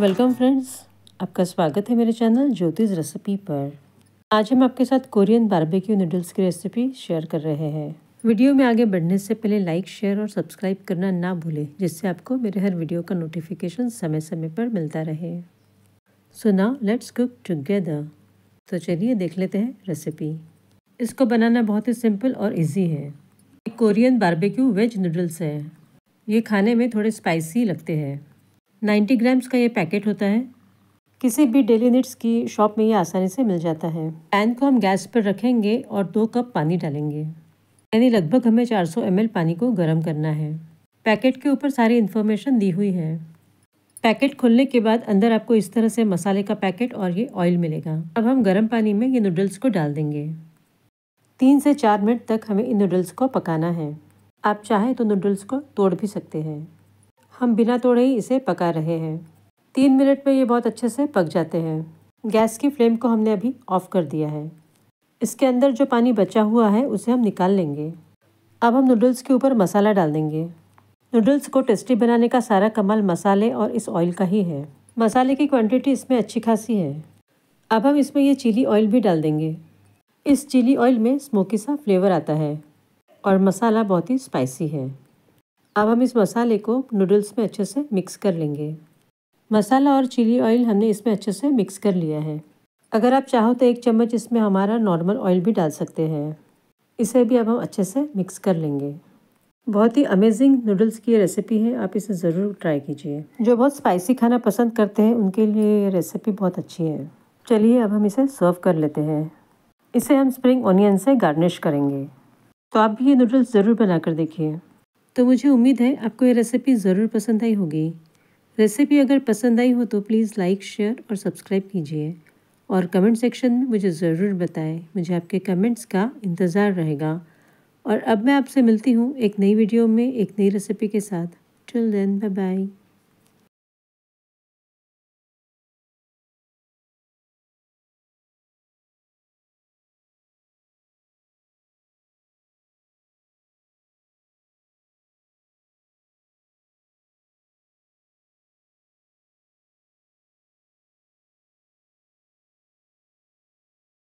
welcome friends आपका स्वागत है मेरे चैनल ज्योतिष रेसिपी पर आज हम आपके साथ कोरियन बारबेक्यू नूडल्स की रेसिपी शेयर कर रहे हैं वीडियो में आगे बढ़ने से पहले लाइक शेयर और सब्सक्राइब करना ना भूलें जिससे आपको मेरे हर वीडियो का नोटिफिकेशन समय समय पर मिलता रहे so now let's cook together तो चलिए देख लेते हैं रेसिपी इसको बनाना बहुत ही सिंपल और ईजी है कोरियन बारबेक्यू वेज नूडल्स है ये खाने में थोड़े स्पाइसी लगते हैं नाइन्टी ग्राम्स का ये पैकेट होता है किसी भी डेली नीड्स की शॉप में ये आसानी से मिल जाता है पैन को हम गैस पर रखेंगे और दो कप पानी डालेंगे यानी लगभग हमें 400 सौ पानी को गर्म करना है पैकेट के ऊपर सारी इन्फॉर्मेशन दी हुई है पैकेट खोलने के बाद अंदर आपको इस तरह से मसाले का पैकेट और ये ऑयल मिलेगा अब हम गर्म पानी में ये नूडल्स को डाल देंगे तीन से चार मिनट तक हमें इन नूडल्स को पकाना है आप चाहें तो नूडल्स को तोड़ भी सकते हैं हम बिना तोड़े ही इसे पका रहे हैं तीन मिनट में ये बहुत अच्छे से पक जाते हैं गैस की फ्लेम को हमने अभी ऑफ़ कर दिया है इसके अंदर जो पानी बचा हुआ है उसे हम निकाल लेंगे अब हम नूडल्स के ऊपर मसाला डाल देंगे नूडल्स को टेस्टी बनाने का सारा कमाल मसाले और इस ऑयल का ही है मसाले की क्वांटिटी इसमें अच्छी खासी है अब हम इसमें ये चिली ऑयल भी डाल देंगे इस चिली ऑयल में स्मोकी सा फ्लेवर आता है और मसाला बहुत ही स्पाइसी है अब हम इस मसाले को नूडल्स में अच्छे से मिक्स कर लेंगे मसाला और चिली ऑयल हमने इसमें अच्छे से मिक्स कर लिया है अगर आप चाहो तो एक चम्मच इसमें हमारा नॉर्मल ऑयल भी डाल सकते हैं इसे भी अब हम अच्छे से मिक्स कर लेंगे बहुत ही अमेजिंग नूडल्स की रेसिपी है आप इसे ज़रूर ट्राई कीजिए जो बहुत स्पाइसी खाना पसंद करते हैं उनके लिए ये रेसिपी बहुत अच्छी है चलिए अब हम इसे सर्व कर लेते हैं इसे हम स्प्रिंग ऑनियन से गार्निश करेंगे तो आप भी ये नूडल्स ज़रूर बना कर देखिए तो मुझे उम्मीद है आपको ये रेसिपी ज़रूर पसंद आई होगी रेसिपी अगर पसंद आई हो तो प्लीज़ लाइक शेयर और सब्सक्राइब कीजिए और कमेंट सेक्शन में मुझे ज़रूर बताएं मुझे आपके कमेंट्स का इंतज़ार रहेगा और अब मैं आपसे मिलती हूँ एक नई वीडियो में एक नई रेसिपी के साथ टिल देन बाय बाय